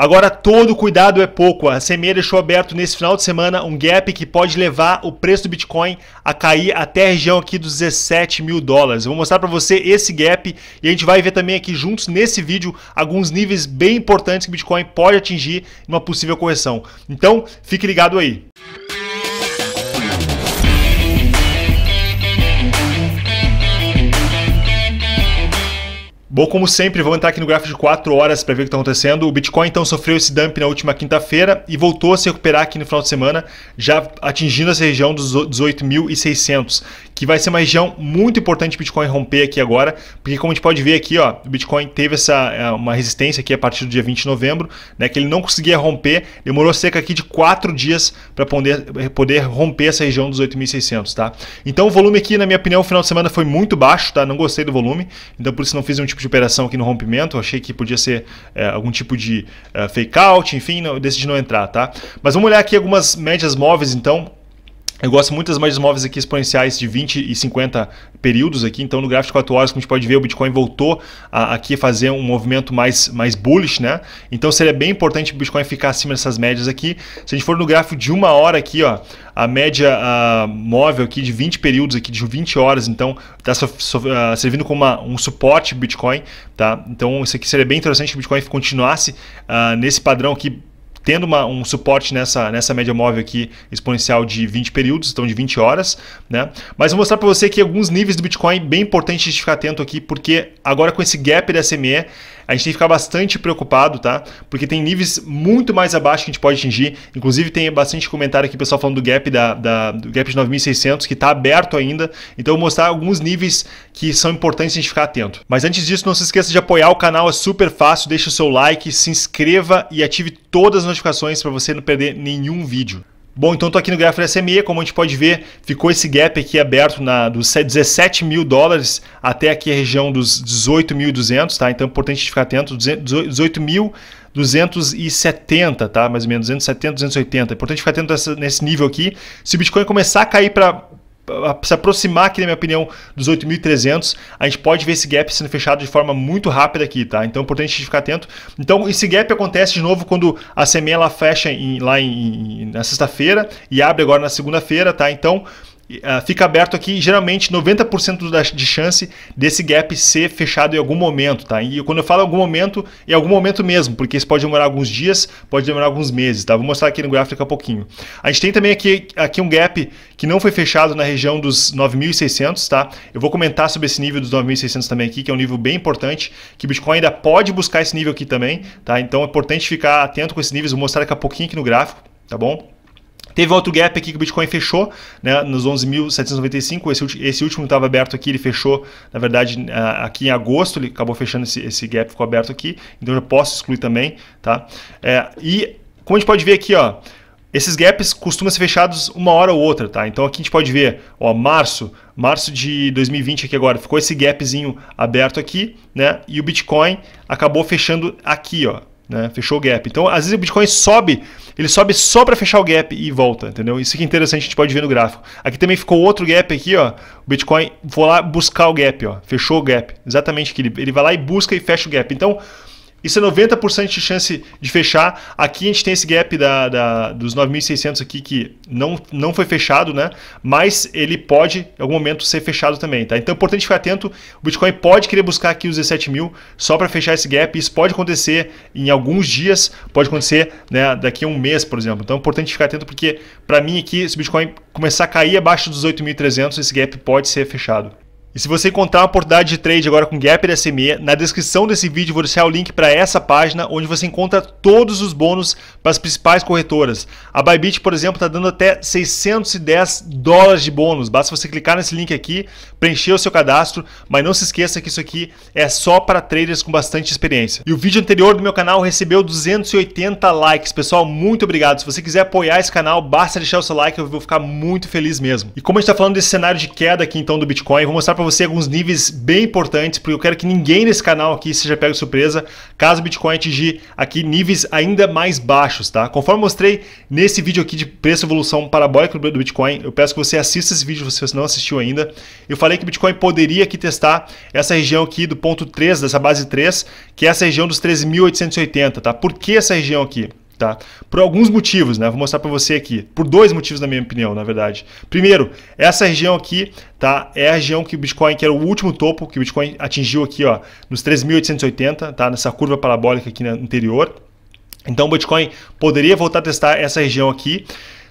Agora, todo cuidado é pouco. A CME deixou aberto nesse final de semana um gap que pode levar o preço do Bitcoin a cair até a região aqui dos 17 mil dólares. Eu vou mostrar para você esse gap e a gente vai ver também aqui juntos nesse vídeo alguns níveis bem importantes que o Bitcoin pode atingir em uma possível correção. Então, fique ligado aí. Bom, como sempre, vamos entrar aqui no gráfico de 4 horas para ver o que está acontecendo. O Bitcoin então sofreu esse dump na última quinta-feira e voltou a se recuperar aqui no final de semana, já atingindo essa região dos 18.600, que vai ser uma região muito importante o Bitcoin romper aqui agora, porque como a gente pode ver aqui, ó, o Bitcoin teve essa é, uma resistência aqui a partir do dia 20 de novembro, né, que ele não conseguia romper, demorou cerca aqui de 4 dias para poder, poder romper essa região dos 8.600, tá? Então o volume aqui, na minha opinião, o final de semana foi muito baixo, tá? Não gostei do volume, então por isso não fiz um tipo de operação aqui no rompimento, eu achei que podia ser é, algum tipo de é, fake out, enfim, não, decidi não entrar, tá? Mas vamos olhar aqui algumas médias móveis então, eu gosto muito das médias móveis aqui exponenciais de 20 e 50 períodos aqui, então no gráfico de 4 horas, como a gente pode ver, o Bitcoin voltou a, aqui a fazer um movimento mais, mais bullish, né? Então seria bem importante o Bitcoin ficar acima dessas médias aqui. Se a gente for no gráfico de uma hora aqui, ó, a média móvel aqui de 20 períodos aqui, de 20 horas, então está so, so, uh, servindo como uma, um suporte Bitcoin, tá? Então isso aqui seria bem interessante que o Bitcoin continuasse uh, nesse padrão aqui tendo uma, um suporte nessa, nessa média móvel aqui exponencial de 20 períodos, então de 20 horas, né? Mas vou mostrar para você aqui alguns níveis do Bitcoin bem importante de ficar atento aqui, porque agora com esse gap da SME, a gente tem que ficar bastante preocupado, tá? Porque tem níveis muito mais abaixo que a gente pode atingir. Inclusive, tem bastante comentário aqui, pessoal, falando do gap, da, da do gap de 9.600, que está aberto ainda. Então, eu vou mostrar alguns níveis que são importantes a gente ficar atento. Mas antes disso, não se esqueça de apoiar o canal, é super fácil. Deixa o seu like, se inscreva e ative todas as notificações para você não perder nenhum vídeo. Bom, então estou aqui no gráfico da SME, como a gente pode ver, ficou esse gap aqui aberto na, dos 17 mil dólares até aqui a região dos 18.200, tá? Então é importante a gente ficar atento, 18 270 tá? Mais ou menos, 270, 280. É importante ficar atento nesse nível aqui. Se o Bitcoin começar a cair para se aproximar aqui, na minha opinião, dos 8.300, a gente pode ver esse gap sendo fechado de forma muito rápida aqui, tá? Então é importante a gente ficar atento. Então esse gap acontece de novo quando a semeia ela fecha em, lá em, na sexta-feira e abre agora na segunda-feira, tá? Então Uh, fica aberto aqui, geralmente 90% da, de chance desse gap ser fechado em algum momento, tá? E quando eu falo algum momento, é algum momento mesmo, porque isso pode demorar alguns dias, pode demorar alguns meses, tá? Vou mostrar aqui no gráfico daqui a pouquinho. A gente tem também aqui, aqui um gap que não foi fechado na região dos 9.600, tá? Eu vou comentar sobre esse nível dos 9.600 também aqui, que é um nível bem importante, que o Bitcoin ainda pode buscar esse nível aqui também, tá? Então é importante ficar atento com esses níveis, vou mostrar daqui a pouquinho aqui no gráfico, tá bom? Teve outro gap aqui que o Bitcoin fechou, né, nos 11.795. Esse, esse último estava aberto aqui, ele fechou, na verdade, aqui em agosto, ele acabou fechando esse, esse gap, ficou aberto aqui. Então eu posso excluir também, tá? É, e como a gente pode ver aqui, ó, esses gaps costumam ser fechados uma hora ou outra, tá? Então aqui a gente pode ver, ó, março, março de 2020 aqui agora, ficou esse gapzinho aberto aqui, né? E o Bitcoin acabou fechando aqui, ó, né? Fechou o gap. Então, às vezes o Bitcoin sobe ele sobe só para fechar o gap e volta, entendeu? Isso que é interessante, a gente pode ver no gráfico. Aqui também ficou outro gap aqui, ó. O Bitcoin foi lá buscar o gap, ó. Fechou o gap. Exatamente aqui. Ele vai lá e busca e fecha o gap. Então, isso é 90% de chance de fechar. Aqui a gente tem esse gap da, da, dos 9.600 aqui que não, não foi fechado, né? Mas ele pode, em algum momento, ser fechado também, tá? Então é importante ficar atento. O Bitcoin pode querer buscar aqui os 17 mil só para fechar esse gap. Isso pode acontecer em alguns dias, pode acontecer né, daqui a um mês, por exemplo. Então é importante ficar atento porque, para mim aqui, se o Bitcoin começar a cair abaixo dos 8.300, esse gap pode ser fechado. E se você encontrar uma oportunidade de trade agora com Gap e SME, na descrição desse vídeo vou deixar o link para essa página onde você encontra todos os bônus para as principais corretoras. A Bybit, por exemplo, está dando até 610 dólares de bônus. Basta você clicar nesse link aqui, preencher o seu cadastro, mas não se esqueça que isso aqui é só para traders com bastante experiência. E o vídeo anterior do meu canal recebeu 280 likes. Pessoal, muito obrigado. Se você quiser apoiar esse canal, basta deixar o seu like, eu vou ficar muito feliz mesmo. E como a gente está falando desse cenário de queda aqui então do Bitcoin, vou mostrar para você alguns níveis bem importantes, porque eu quero que ninguém nesse canal aqui seja pego de surpresa caso o Bitcoin atingir aqui níveis ainda mais baixos, tá? Conforme mostrei nesse vídeo aqui de preço evolução parabólica do Bitcoin, eu peço que você assista esse vídeo se você não assistiu ainda. Eu falei que o Bitcoin poderia aqui testar essa região aqui do ponto 3, dessa base 3, que é essa região dos 13.880, tá? Por que essa região aqui? Tá? Por alguns motivos, né? Vou mostrar para você aqui. Por dois motivos, na minha opinião, na verdade. Primeiro, essa região aqui, tá? É a região que o Bitcoin, que era o último topo que o Bitcoin atingiu aqui, ó, nos 3.880, tá? Nessa curva parabólica aqui anterior. Então, o Bitcoin poderia voltar a testar essa região aqui,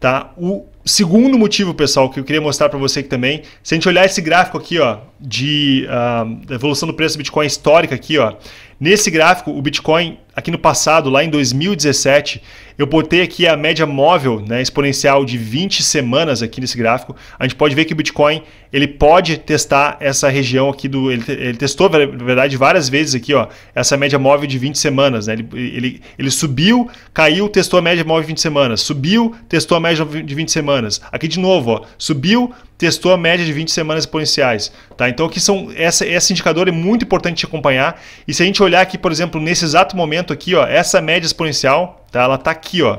tá? O Segundo motivo, pessoal, que eu queria mostrar para você aqui também, se a gente olhar esse gráfico aqui, ó, de uh, evolução do preço do Bitcoin histórica aqui, ó, nesse gráfico, o Bitcoin aqui no passado, lá em 2017, eu botei aqui a média móvel, né, exponencial de 20 semanas aqui nesse gráfico. A gente pode ver que o Bitcoin, ele pode testar essa região aqui do ele, ele testou, na verdade, várias vezes aqui, ó, essa média móvel de 20 semanas, né? Ele, ele, ele subiu, caiu, testou a média móvel de 20 semanas, subiu, testou a média de 20 semanas semanas. Aqui de novo, ó, subiu, testou a média de 20 semanas exponenciais. Tá? Então aqui são essa, esse indicador é muito importante de acompanhar. E se a gente olhar aqui, por exemplo, nesse exato momento aqui, ó, essa média exponencial, tá? ela está aqui, ó,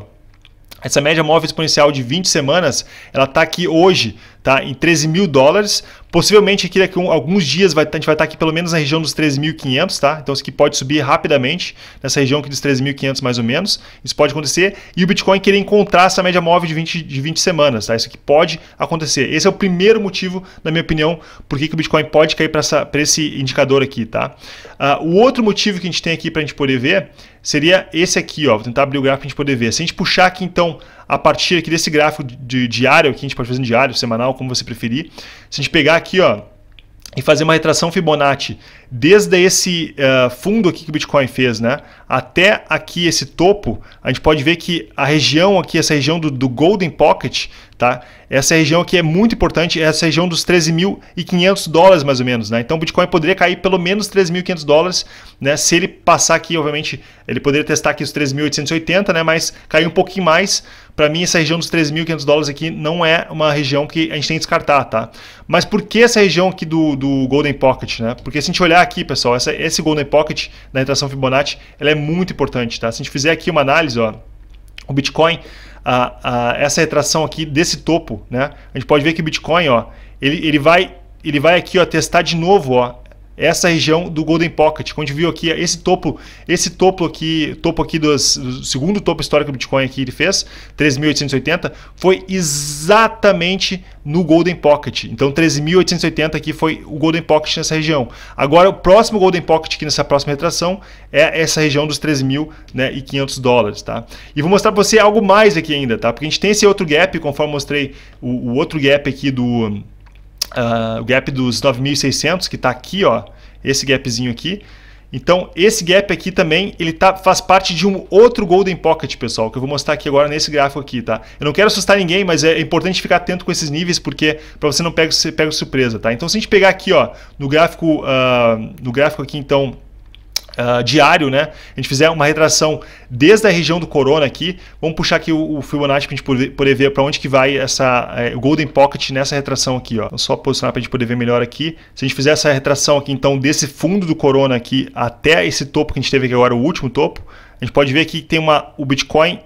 essa média móvel exponencial de 20 semanas, ela está aqui hoje tá? em 13 mil dólares. Possivelmente aqui daqui a alguns dias vai, tá, a gente vai estar tá aqui pelo menos na região dos 13.500, tá? Então isso aqui pode subir rapidamente, nessa região aqui dos 13.500 mais ou menos. Isso pode acontecer. E o Bitcoin querer encontrar essa média móvel de 20, de 20 semanas, tá? Isso aqui pode acontecer. Esse é o primeiro motivo, na minha opinião, por que, que o Bitcoin pode cair para esse indicador aqui, tá? Uh, o outro motivo que a gente tem aqui para a gente poder ver seria esse aqui, ó. Vou tentar abrir o gráfico para a gente poder ver. Se a gente puxar aqui, então, a partir aqui desse gráfico de diário, que a gente pode fazer em diário, semanal, como você preferir. Se a gente pegar aqui, ó, e fazer uma retração Fibonacci desde esse uh, fundo aqui que o Bitcoin fez, né, até aqui esse topo, a gente pode ver que a região aqui, essa região do, do Golden Pocket, tá, essa região aqui é muito importante, é essa região dos 13.500 dólares mais ou menos, né, então o Bitcoin poderia cair pelo menos 13.500 dólares, né, se ele passar aqui, obviamente, ele poderia testar aqui os 3.880, né, mas caiu um pouquinho mais, para mim essa região dos 3.500 dólares aqui não é uma região que a gente tem que descartar, tá? Mas por que essa região aqui do, do Golden Pocket, né? Porque se a gente olhar aqui, pessoal, essa, esse Golden Pocket da retração Fibonacci, ela é muito importante, tá? Se a gente fizer aqui uma análise, ó, o Bitcoin, a, a, essa retração aqui desse topo, né? A gente pode ver que o Bitcoin, ó, ele, ele vai ele vai aqui ó, testar de novo ó, essa região do Golden Pocket, a gente viu aqui esse topo, esse topo aqui, topo aqui dos, do segundo topo histórico do Bitcoin que ele fez, 3.880, foi exatamente no Golden Pocket. Então 3.880 aqui foi o Golden Pocket nessa região. Agora o próximo Golden Pocket aqui nessa próxima retração é essa região dos 3.500 né, dólares, tá? E vou mostrar para você algo mais aqui ainda, tá? Porque a gente tem esse outro gap, conforme mostrei o, o outro gap aqui do uh, o gap dos 9.600, que está aqui, ó, esse gapzinho aqui. Então, esse gap aqui também, ele tá, faz parte de um outro Golden Pocket, pessoal, que eu vou mostrar aqui agora nesse gráfico aqui, tá? Eu não quero assustar ninguém, mas é importante ficar atento com esses níveis, porque para você não pegar pega surpresa, tá? Então, se a gente pegar aqui, ó, no gráfico, uh, no gráfico aqui, então, Uh, diário, né? A gente fizer uma retração desde a região do corona aqui, vamos puxar aqui o, o Fibonacci para a gente poder, ver para onde que vai essa eh, Golden Pocket nessa retração aqui, ó. só posicionar para a gente poder ver melhor aqui. Se a gente fizer essa retração aqui, então, desse fundo do corona aqui até esse topo que a gente teve aqui agora, o último topo, a gente pode ver aqui que tem uma, o Bitcoin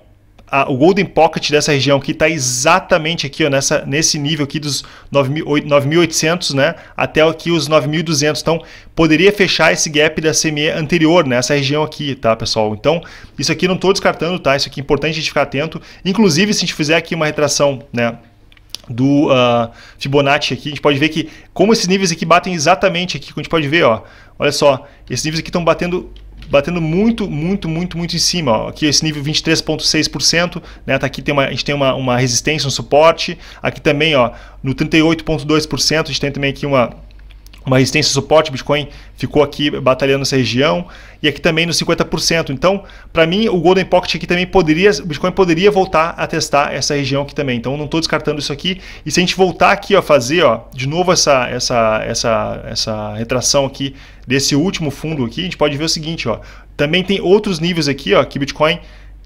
a, o Golden Pocket dessa região, que está exatamente aqui, ó, nessa, nesse nível aqui dos 9.800 né, até aqui os 9.200. Então, poderia fechar esse gap da CME anterior, nessa né, região aqui, tá, pessoal? Então, isso aqui não estou descartando, tá? Isso aqui é importante a gente ficar atento. Inclusive, se a gente fizer aqui uma retração, né? do uh, Fibonacci aqui, a gente pode ver que como esses níveis aqui batem exatamente aqui, a gente pode ver, ó, olha só, esses níveis aqui estão batendo batendo muito, muito, muito, muito em cima. Ó. Aqui esse nível 23,6%, né? Tá aqui tem uma, a gente tem uma, uma resistência, um suporte. Aqui também, ó, no 38,2%, a gente tem também aqui uma uma resistência suporte, Bitcoin ficou aqui batalhando essa região e aqui também nos 50%. Então, para mim, o Golden Pocket aqui também poderia, o Bitcoin poderia voltar a testar essa região aqui também. Então, não estou descartando isso aqui. E se a gente voltar aqui, ó, fazer, ó, de novo essa, essa, essa, essa retração aqui desse último fundo aqui, a gente pode ver o seguinte, ó, também tem outros níveis aqui, ó, que Bitcoin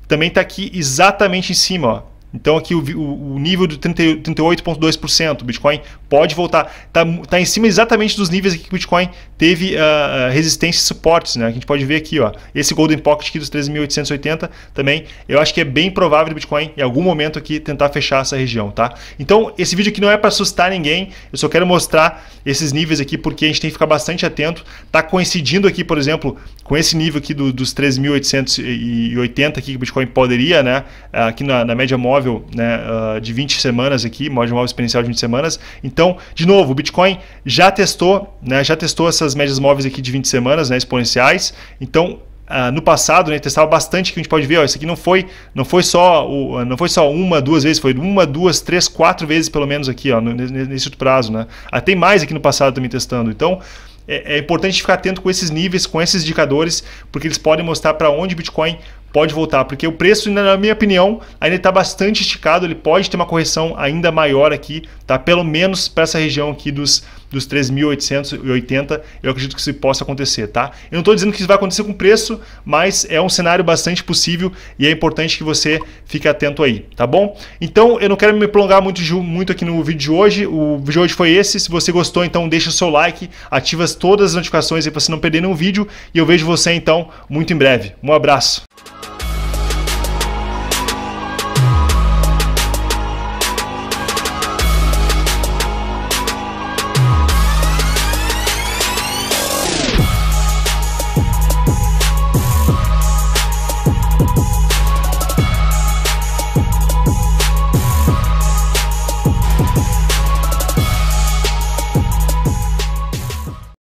também está aqui exatamente em cima, ó. Então aqui o, o nível do 38,2%, Bitcoin pode voltar. Está tá em cima exatamente dos níveis que o Bitcoin teve uh, resistência e suportes. Né? A gente pode ver aqui, ó, esse Golden Pocket aqui dos 13.880 também. Eu acho que é bem provável o Bitcoin em algum momento aqui tentar fechar essa região. tá? Então, esse vídeo aqui não é para assustar ninguém. Eu só quero mostrar esses níveis aqui porque a gente tem que ficar bastante atento. Está coincidindo aqui, por exemplo, com esse nível aqui do, dos 13.880 aqui que o Bitcoin poderia, né? Ah, aqui na, na média móvel né? Uh, de 20 semanas aqui, média móvel exponencial de 20 semanas. Então, então, de novo, o Bitcoin já testou, né, já testou essas médias móveis aqui de 20 semanas, né, exponenciais. Então, Uh, no passado, né, testava bastante que a gente pode ver, ó, isso aqui não foi, não foi só, o, não foi só uma, duas vezes, foi uma, duas, três, quatro vezes pelo menos aqui, ó, nesse outro prazo, né? Até ah, mais aqui no passado também testando. Então, é, é importante ficar atento com esses níveis, com esses indicadores, porque eles podem mostrar para onde o Bitcoin pode voltar, porque o preço, na minha opinião, ainda está bastante esticado, ele pode ter uma correção ainda maior aqui, tá? pelo menos para essa região aqui dos, dos 3.880, eu acredito que isso possa acontecer. Tá? Eu não estou dizendo que isso vai acontecer com preço, mas é um cenário bastante possível e é importante que você fique atento aí, tá bom? Então, eu não quero me prolongar muito, muito aqui no vídeo de hoje, o vídeo de hoje foi esse, se você gostou, então deixa o seu like, ativa todas as notificações para você não perder nenhum vídeo e eu vejo você então muito em breve. Um abraço!